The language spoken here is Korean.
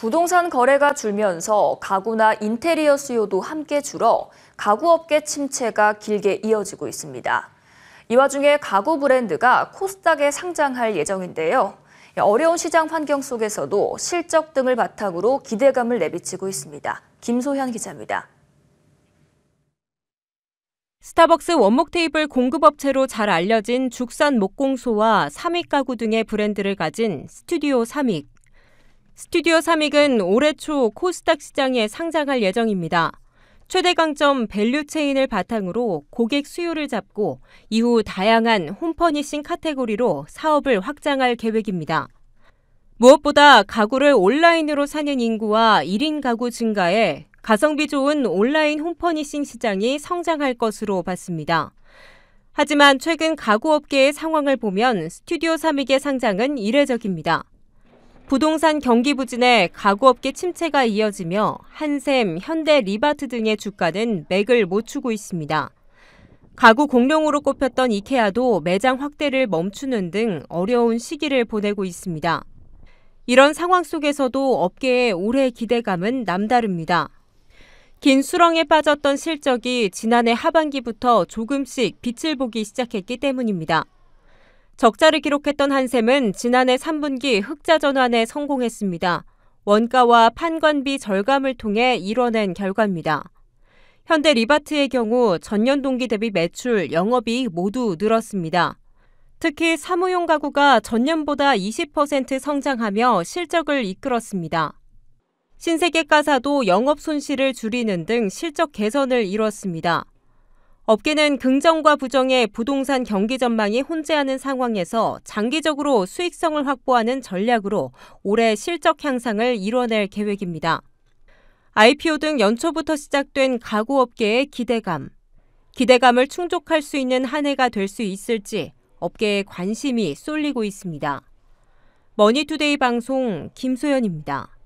부동산 거래가 줄면서 가구나 인테리어 수요도 함께 줄어 가구업계 침체가 길게 이어지고 있습니다. 이 와중에 가구 브랜드가 코스닥에 상장할 예정인데요. 어려운 시장 환경 속에서도 실적 등을 바탕으로 기대감을 내비치고 있습니다. 김소현 기자입니다. 스타벅스 원목 테이블 공급업체로 잘 알려진 죽산 목공소와 삼익 가구 등의 브랜드를 가진 스튜디오 삼익. 스튜디오 삼익은 올해 초 코스닥 시장에 상장할 예정입니다. 최대 강점 밸류 체인을 바탕으로 고객 수요를 잡고 이후 다양한 홈퍼니싱 카테고리로 사업을 확장할 계획입니다. 무엇보다 가구를 온라인으로 사는 인구와 1인 가구 증가에 가성비 좋은 온라인 홈퍼니싱 시장이 성장할 것으로 봤습니다. 하지만 최근 가구 업계의 상황을 보면 스튜디오 삼익의 상장은 이례적입니다. 부동산 경기 부진에 가구업계 침체가 이어지며 한샘, 현대 리바트 등의 주가는 맥을 못 추고 있습니다. 가구 공룡으로 꼽혔던 이케아도 매장 확대를 멈추는 등 어려운 시기를 보내고 있습니다. 이런 상황 속에서도 업계의 올해 기대감은 남다릅니다. 긴 수렁에 빠졌던 실적이 지난해 하반기부터 조금씩 빛을 보기 시작했기 때문입니다. 적자를 기록했던 한샘은 지난해 3분기 흑자 전환에 성공했습니다. 원가와 판관비 절감을 통해 이뤄낸 결과입니다. 현대 리바트의 경우 전년 동기 대비 매출, 영업이익 모두 늘었습니다. 특히 사무용 가구가 전년보다 20% 성장하며 실적을 이끌었습니다. 신세계 가사도 영업 손실을 줄이는 등 실적 개선을 이뤘습니다. 업계는 긍정과 부정의 부동산 경기 전망이 혼재하는 상황에서 장기적으로 수익성을 확보하는 전략으로 올해 실적 향상을 이뤄낼 계획입니다. IPO 등 연초부터 시작된 가구업계의 기대감. 기대감을 충족할 수 있는 한 해가 될 수 있을지 업계에 관심이 쏠리고 있습니다. 머니투데이 방송 김소연입니다.